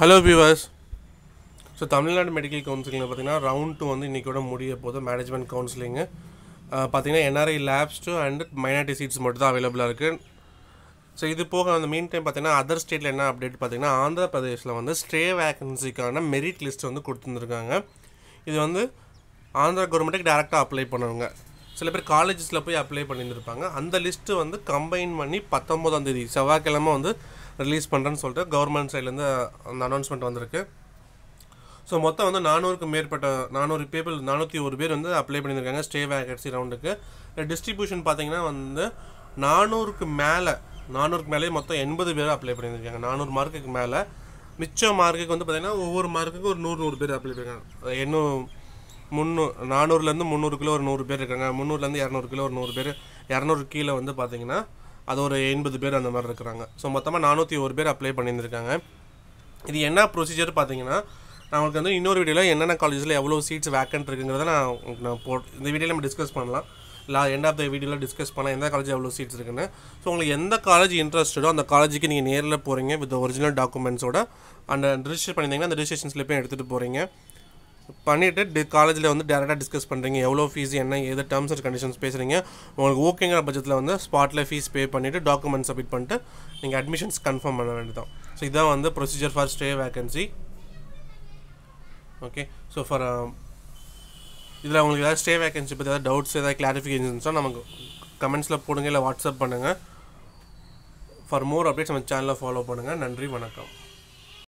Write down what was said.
hello viewers so Tamil Nadu medical கவுன்சிலிங்கில் பார்த்தீங்கன்னா round two வந்து இன்றைக்கூட முடிய போதும் மேனேஜ்மெண்ட் கவுன்சிலிங்கு பார்த்தீங்கன்னா NRI lapse two and minority seats மட்டும் தான் அவைலபிளாக இருக்குது ஸோ இது போக அந்த மீன் டைம் பார்த்தீங்கன்னா அதர் ஸ்டேட்டில் என்ன அப்டேட் பார்த்தீங்கன்னா ஆந்திர பிரதேசில் வந்து ஸ்டே வேக்கன்சிக்கான மெரிட் லிஸ்ட் வந்து கொடுத்துருந்துருக்காங்க இது வந்து ஆந்திரா கவர்மெண்ட்டுக்கு டேரெக்டாக அப்ளை பண்ணுவாங்க சில பேர் காலேஜஸில் போய் அப்ளை பண்ணியிருந்துருப்பாங்க அந்த லிஸ்ட்டு வந்து கம்பைன் பண்ணி பத்தொம்போதாம் தேதி செவ்வாய்க்கிழமை வந்து ரிலீஸ் பண்ணுறேன்னு சொல்லிட்டு கவர்மெண்ட் சைட்லேருந்து அந்த அனௌன்ஸ்மெண்ட் வந்திருக்கு ஸோ மொத்தம் வந்து நானூறுக்கு மேற்பட்ட நானூறு பீப்புள் நானூற்றி ஒரு பேர் வந்து அப்ளை பண்ணியிருக்காங்க ஸ்டே வேகன்சி ரவுண்டுக்கு டிஸ்ட்ரிபியூஷன் பார்த்தீங்கன்னா வந்து நானூறுக்கு மேலே நானூறுக்கு மேலே மொத்தம் எண்பது பேர் அப்ளை பண்ணியிருக்காங்க நானூறு மார்க்குக்கு மேலே மிச்ச மார்க்குக்கு வந்து பார்த்திங்கன்னா ஒவ்வொரு மார்க்குக்கு ஒரு நூறு நூறு பேர் அப்ளை பண்ணியிருக்காங்க இன்னும் முந்நூறு நானூறுலேருந்து முந்நூறு கிலோ ஒரு நூறு பேர் இருக்காங்க முந்நூறுலேருந்து இரநூறு கிலோ ஒரு நூறு பேர் இரநூறு கீழே வந்து பார்த்தீங்கன்னா அது ஒரு எண்பது பேர் அந்த மாதிரி இருக்கிறாங்க ஸோ மொத்தமாக நானூற்றி ஒரு பேர் அப்ளை பண்ணியிருந்திருக்காங்க இது என்ன ப்ரொசீஜர் பார்த்தீங்கன்னா நம்மளுக்கு வந்து இன்னொரு வீடியோவில் என்னென்ன காலேஜில் எவ்வளோ சீட்ஸ் வேக்கன்ட் இருக்குங்கிறத நான் நான் போ இந்த வீடியோவில் நம்ம டிஸ்கஸ் பண்ணலாம் இல்லை எண்ட் ஆஃப் த வீடியோவில் டிஸ்கஸ் பண்ணால் எந்த காலேஜ் எவ்வளோ சீட்ஸ் இருக்குன்னு ஸோ உங்களுக்கு எந்த காலேஜ் இன்ட்ரெஸ்டடோ அந்த காலேஜுக்கு நீங்கள் நேரில் போகிறீங்க வித் ஒரிஜினல் டாக்குமெண்ட்ஸோட அந்த ரிஜிஸ்டர் பண்ணியிருந்தீங்கன்னா அந்த ரிஜிஸ்ட்ரேஷன் ஸ்லிப்பையும் எடுத்துகிட்டு போகிறீங்க பண்ணிவிட்டு காலேஜில் வந்து டேரெக்டாக டிஸ்கஸ் பண்ணுறீங்க எவ்வளோ ஃபீஸ் என்ன எது டேர்ம்ஸ் அண்ட் கண்டிஷன்ஸ் பேசுகிறீங்க உங்களுக்கு ஓகேங்கிற பட்சத்தில் வந்து ஸ்பாட்டில் ஃபீஸ் பே பண்ணிவிட்டு டாக்குமெண்ட் சப்மிட் பண்ணிட்டு நீங்கள் அட்மிஷன்ஸ் கன்ஃபார்ம் பண்ண வேண்டியதான் ஸோ இதுதான் வந்து procedure for stray vacancy okay so for இதில் உங்களுக்கு ஏதாவது ஸ்டே வேகன்சி பற்றி ஏதாவது டவுட்ஸ் ஏதாவது கிளாரிஃபிகேஷன்ஸாக நமக்கு கமெண்ட்ஸில் போடுங்க இல்லை வாட்ஸ்அப் பண்ணுங்கள் ஃபார் மோர் அப்டேட்ஸ் நம்ம சேனலில் ஃபாலோ பண்ணுங்கள் நன்றி வணக்கம்